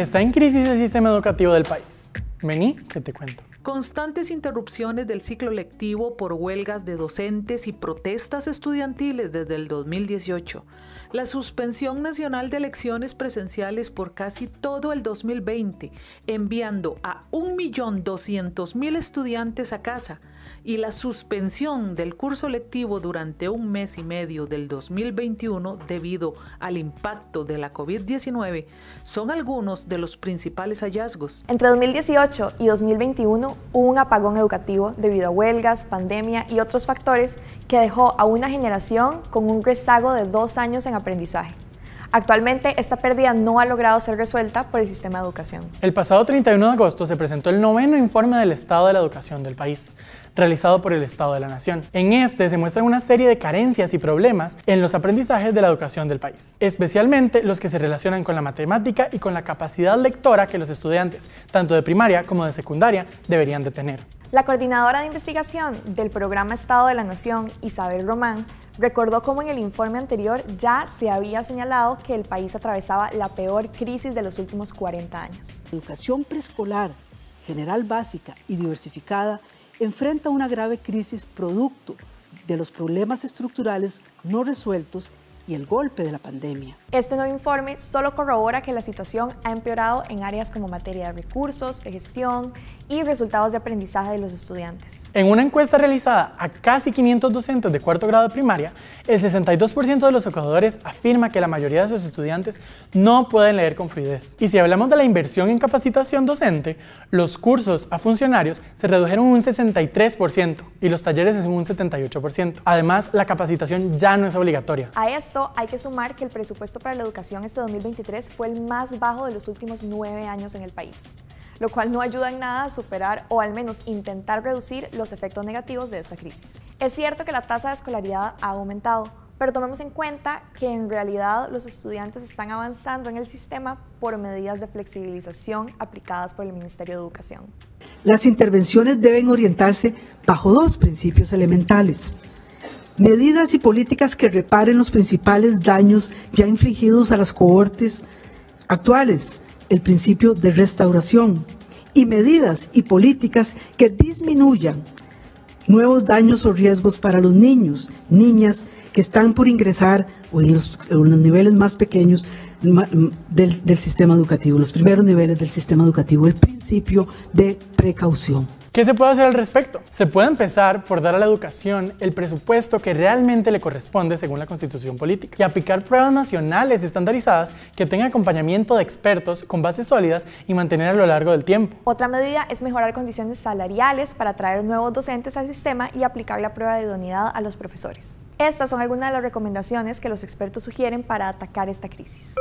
Está en crisis el sistema educativo del país. Mení, que te cuento. Constantes interrupciones del ciclo lectivo por huelgas de docentes y protestas estudiantiles desde el 2018. La suspensión nacional de elecciones presenciales por casi todo el 2020, enviando a 1.200.000 estudiantes a casa. Y la suspensión del curso lectivo durante un mes y medio del 2021 debido al impacto de la COVID-19 son algunos de los principales hallazgos. Entre 2018 y 2021, un apagón educativo debido a huelgas, pandemia y otros factores que dejó a una generación con un rezago de dos años en aprendizaje. Actualmente, esta pérdida no ha logrado ser resuelta por el sistema de educación. El pasado 31 de agosto se presentó el noveno informe del estado de la educación del país, realizado por el Estado de la Nación. En este se muestran una serie de carencias y problemas en los aprendizajes de la educación del país, especialmente los que se relacionan con la matemática y con la capacidad lectora que los estudiantes, tanto de primaria como de secundaria, deberían de tener. La coordinadora de investigación del programa Estado de la Nación, Isabel Román, recordó cómo en el informe anterior ya se había señalado que el país atravesaba la peor crisis de los últimos 40 años. educación preescolar, general básica y diversificada enfrenta una grave crisis producto de los problemas estructurales no resueltos el golpe de la pandemia. Este nuevo informe solo corrobora que la situación ha empeorado en áreas como materia de recursos, de gestión y resultados de aprendizaje de los estudiantes. En una encuesta realizada a casi 500 docentes de cuarto grado de primaria, el 62% de los educadores afirma que la mayoría de sus estudiantes no pueden leer con fluidez. Y si hablamos de la inversión en capacitación docente, los cursos a funcionarios se redujeron un 63% y los talleres en un 78%. Además, la capacitación ya no es obligatoria. A esto hay que sumar que el presupuesto para la educación este 2023 fue el más bajo de los últimos nueve años en el país, lo cual no ayuda en nada a superar o al menos intentar reducir los efectos negativos de esta crisis. Es cierto que la tasa de escolaridad ha aumentado, pero tomemos en cuenta que en realidad los estudiantes están avanzando en el sistema por medidas de flexibilización aplicadas por el Ministerio de Educación. Las intervenciones deben orientarse bajo dos principios elementales medidas y políticas que reparen los principales daños ya infligidos a las cohortes actuales, el principio de restauración, y medidas y políticas que disminuyan nuevos daños o riesgos para los niños, niñas que están por ingresar o en los, niveles más pequeños del sistema educativo, los primeros niveles del sistema educativo, el principio de precaución. ¿Qué se puede hacer al respecto? Se puede empezar por dar a la educación el presupuesto que realmente le corresponde según la constitución política y aplicar pruebas nacionales estandarizadas que tengan acompañamiento de expertos con bases sólidas y mantener a lo largo del tiempo. Otra medida es mejorar condiciones salariales para atraer nuevos docentes al sistema y aplicar la prueba de idoneidad a los profesores. Estas son algunas de las recomendaciones que los expertos sugieren para atacar esta crisis.